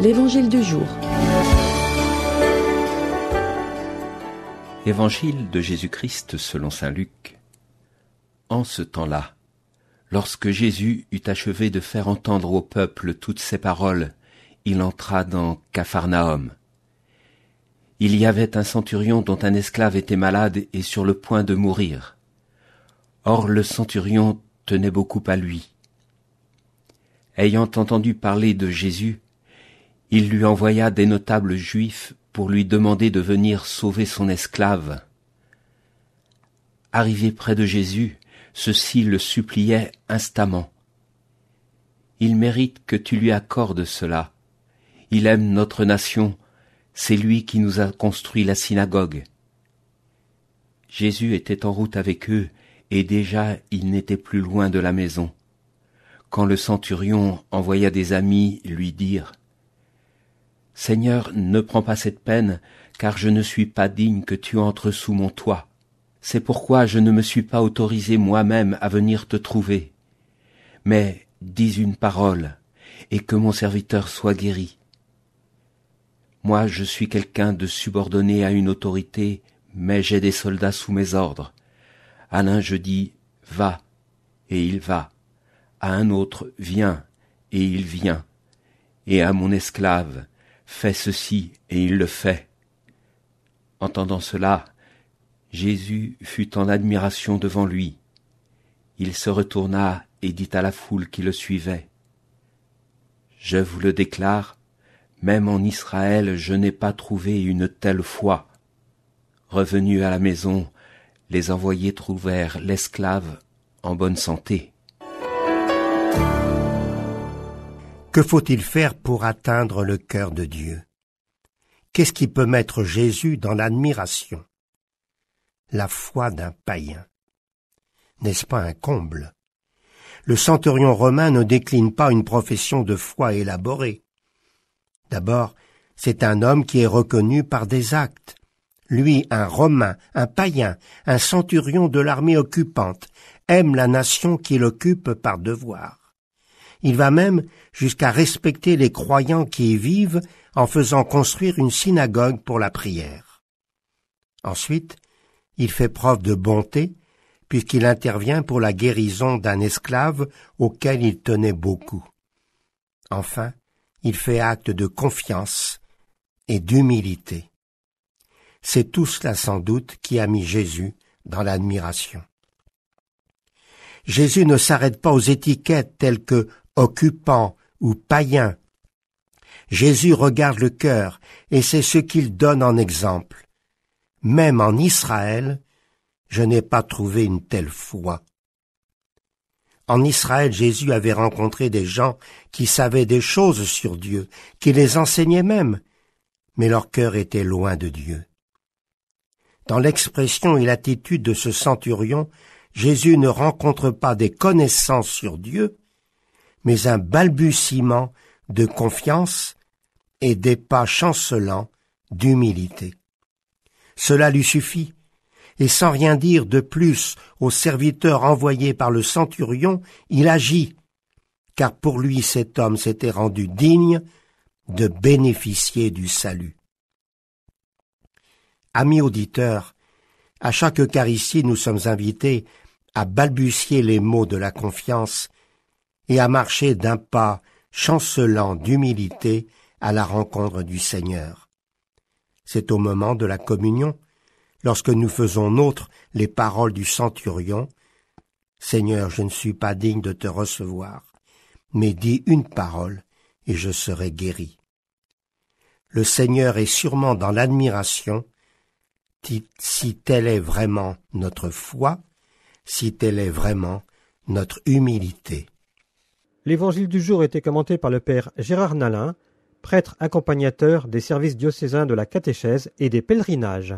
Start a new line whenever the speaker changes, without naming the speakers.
L'Évangile du jour.
Évangile de Jésus-Christ selon Saint Luc. En ce temps-là, lorsque Jésus eut achevé de faire entendre au peuple toutes ses paroles, il entra dans Capharnaüm. Il y avait un centurion dont un esclave était malade et sur le point de mourir. Or le centurion tenait beaucoup à lui. Ayant entendu parler de Jésus, il lui envoya des notables juifs pour lui demander de venir sauver son esclave. Arrivé près de Jésus, ceux-ci le suppliaient instamment. Il mérite que tu lui accordes cela. Il aime notre nation, c'est lui qui nous a construit la synagogue. Jésus était en route avec eux, et déjà il n'était plus loin de la maison. Quand le centurion envoya des amis lui dire Seigneur, ne prends pas cette peine, car je ne suis pas digne que tu entres sous mon toit. C'est pourquoi je ne me suis pas autorisé moi-même à venir te trouver. Mais dis une parole, et que mon serviteur soit guéri. Moi, je suis quelqu'un de subordonné à une autorité, mais j'ai des soldats sous mes ordres. À l'un, je dis, va, et il va. À un autre, viens, et il vient. Et à mon esclave, Fais ceci, et il le fait. Entendant cela, Jésus fut en admiration devant lui. Il se retourna et dit à la foule qui le suivait. Je vous le déclare, même en Israël je n'ai pas trouvé une telle foi. Revenu à la maison, les envoyés trouvèrent l'esclave en bonne santé. Que faut-il faire pour
atteindre le cœur de Dieu Qu'est-ce qui peut mettre Jésus dans l'admiration La foi d'un païen. N'est-ce pas un comble Le centurion romain ne décline pas une profession de foi élaborée. D'abord, c'est un homme qui est reconnu par des actes. Lui, un Romain, un païen, un centurion de l'armée occupante, aime la nation qu'il occupe par devoir. Il va même jusqu'à respecter les croyants qui y vivent en faisant construire une synagogue pour la prière. Ensuite, il fait preuve de bonté puisqu'il intervient pour la guérison d'un esclave auquel il tenait beaucoup. Enfin, il fait acte de confiance et d'humilité. C'est tout cela sans doute qui a mis Jésus dans l'admiration. Jésus ne s'arrête pas aux étiquettes telles que occupant ou païen. Jésus regarde le cœur, et c'est ce qu'il donne en exemple. Même en Israël, je n'ai pas trouvé une telle foi. En Israël, Jésus avait rencontré des gens qui savaient des choses sur Dieu, qui les enseignaient même, mais leur cœur était loin de Dieu. Dans l'expression et l'attitude de ce centurion, Jésus ne rencontre pas des connaissances sur Dieu, mais un balbutiement de confiance et des pas chancelants d'humilité. Cela lui suffit, et sans rien dire de plus au serviteur envoyé par le centurion, il agit, car pour lui cet homme s'était rendu digne de bénéficier du salut. Amis auditeurs, à chaque Eucharistie nous sommes invités à balbutier les mots de la confiance et à marcher d'un pas chancelant d'humilité à la rencontre du Seigneur. C'est au moment de la communion, lorsque nous faisons nôtre les paroles du centurion, Seigneur, je ne suis pas digne de te recevoir, mais dis une parole, et je serai guéri. Le Seigneur est sûrement dans l'admiration si telle est vraiment notre foi, si telle est vraiment notre humilité. L'évangile du jour était commenté par le père Gérard Nalin, prêtre accompagnateur des services diocésains de la catéchèse et des pèlerinages.